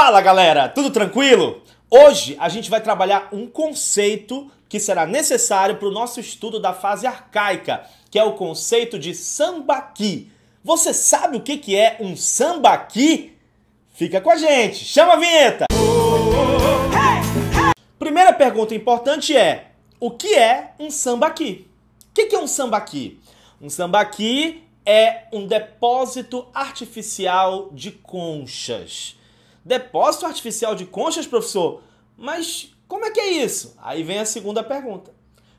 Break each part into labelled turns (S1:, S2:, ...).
S1: Fala galera, tudo tranquilo? Hoje a gente vai trabalhar um conceito que será necessário para o nosso estudo da fase arcaica, que é o conceito de sambaqui. Você sabe o que é um sambaqui? Fica com a gente, chama a vinheta! Primeira pergunta importante é: o que é um sambaqui? O que é um sambaqui? Um sambaqui é um depósito artificial de conchas. Depósito artificial de conchas, professor? Mas como é que é isso? Aí vem a segunda pergunta.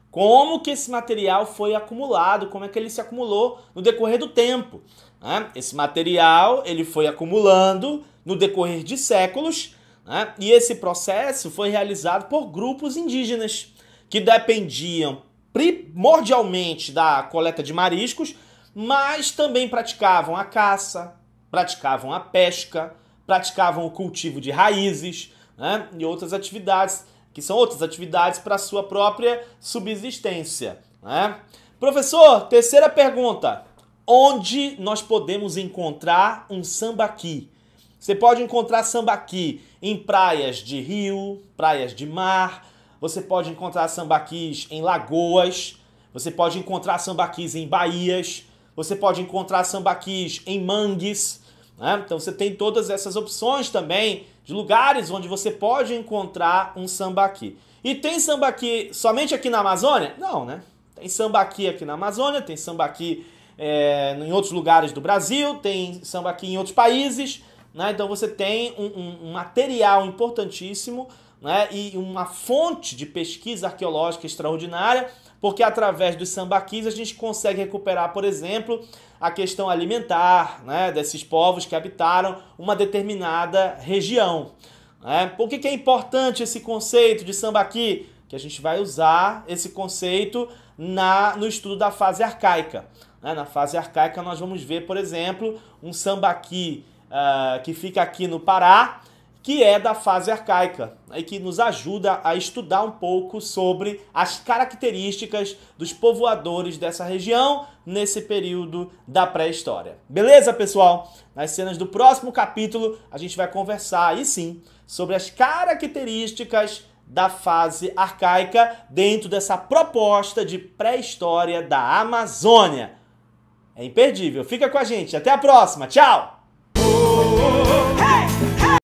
S1: Como que esse material foi acumulado? Como é que ele se acumulou no decorrer do tempo? Né? Esse material ele foi acumulando no decorrer de séculos né? e esse processo foi realizado por grupos indígenas que dependiam primordialmente da coleta de mariscos, mas também praticavam a caça, praticavam a pesca, praticavam o cultivo de raízes né, e outras atividades, que são outras atividades para sua própria subsistência. Né? Professor, terceira pergunta. Onde nós podemos encontrar um sambaqui? Você pode encontrar sambaqui em praias de rio, praias de mar, você pode encontrar sambaquis em lagoas, você pode encontrar sambaquis em baías, você pode encontrar sambaquis em mangues, né? Então você tem todas essas opções também de lugares onde você pode encontrar um sambaqui. E tem sambaqui somente aqui na Amazônia? Não, né? Tem sambaqui aqui na Amazônia, tem sambaqui é, em outros lugares do Brasil, tem sambaqui em outros países. Né? Então você tem um, um, um material importantíssimo né, e uma fonte de pesquisa arqueológica extraordinária, porque através dos sambaquis a gente consegue recuperar, por exemplo, a questão alimentar né, desses povos que habitaram uma determinada região. Né? Por que, que é importante esse conceito de sambaqui? Que a gente vai usar esse conceito na, no estudo da fase arcaica. Né? Na fase arcaica nós vamos ver, por exemplo, um sambaqui uh, que fica aqui no Pará, que é da fase arcaica e que nos ajuda a estudar um pouco sobre as características dos povoadores dessa região nesse período da pré-história. Beleza, pessoal? Nas cenas do próximo capítulo, a gente vai conversar aí sim sobre as características da fase arcaica dentro dessa proposta de pré-história da Amazônia. É imperdível. Fica com a gente. Até a próxima. Tchau!